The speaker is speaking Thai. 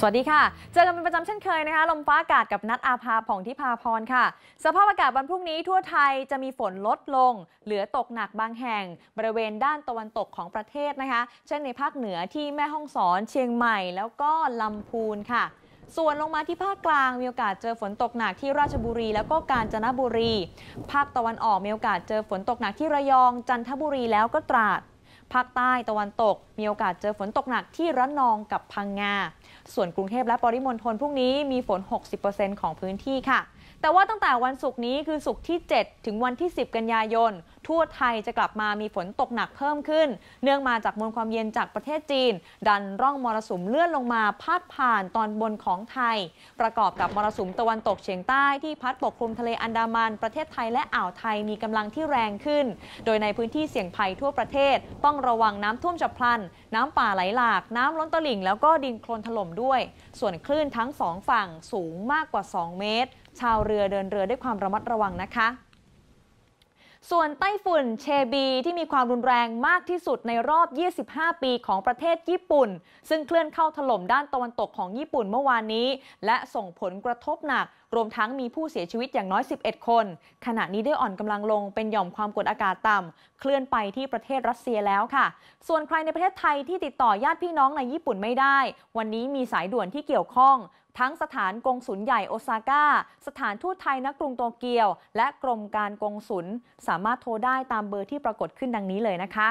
สวัสดีค่ะ เจอกันเป็นประจำเช่นเคยนะคะ ลมฟ้าอากาศกับนัดอาภาผ่องทิพาพรค่ะ สภาพอากาศวันพรุ่งนี้ทั่วไทยจะมีฝนลดลง เหลือตกหนักบางแห่ง บริเวณด้านตะวันตกของประเทศนะคะ เช่นในภาคเหนือที่แม่ฮ่องสอนเชียงใหม่ แล้วก็ลำพูนค่ะ ส่วนลงมาที่ภาคกลางมีโอกาสเจอฝนตกหนักที่ราชบุรีแล้วก็กาญจนบุรี ภาคตะวันออกมีโอกาสเจอฝนตกหนักที่ระยองจันทบุรีแล้วก็ตราดภาคใต้ตะวันตกมีโอกาสเจอฝนตกหนักที่ระนองกับพังงา ส่วนกรุงเทพและปริมณฑลพรุ่งนี้มีฝน 60%ของพื้นที่ค่ะ แต่ว่าตั้งแต่วันศุกร์นี้คือศุกร์ที่ 7 ถึงวันที่ 10 กันยายน ทั่วไทยจะกลับมามีฝนตกหนักเพิ่มขึ้น เนื่องมาจากมวลความเย็นจากประเทศจีน ดันร่องมรสุมเลื่อนลงมาพาดผ่านตอนบนของไทย ประกอบกับมรสุมตะวันตกเฉียงใต้ที่พัดปกคลุมทะเลอันดามันประเทศไทยและอ่าวไทยมีกำลังที่แรงขึ้นโดยในพื้นที่เสี่ยงภัยทั่วประเทศต้ององระวังน้ำท่วมฉับพลัน น้ำป่าไหลหลากน้ำล้นตลิ่งแล้วก็ดินโคลนถล่มด้วย ส่วนคลื่นทั้งสองฝั่งสูงมากกว่า 2 เมตร ชาวเรือเดินเรือด้วยความระมัดระวังนะคะส่วนไต้ฝุ่นเชบี ที่มีความรุนแรงมากที่สุดในรอบ 25 ปีของประเทศญี่ปุ่น ซึ่งเคลื่อนเข้าถล่มด้านตะวันตกของญี่ปุ่นเมื่อวานนี้ และส่งผลกระทบหนัก รวมทั้งมีผู้เสียชีวิตอย่างน้อย 11 คน ขณะนี้ได้อ่อนกำลังลงเป็นหย่อมความกดอากาศต่ำเคลื่อนไปที่ประเทศรัสเซียแล้วค่ะ ส่วนใครในประเทศไทยที่ติดต่อญาติพี่น้องในญี่ปุ่นไม่ได้ วันนี้มีสายด่วนที่เกี่ยวข้องทั้งสถานกงศุลใหญ่โอซาก้า สถานทูตไทยณกรุงโตเกียว และกรมการกงศุลสามารถโทรได้ตามเบอร์ที่ปรากฏขึ้นดังนี้เลยนะคะ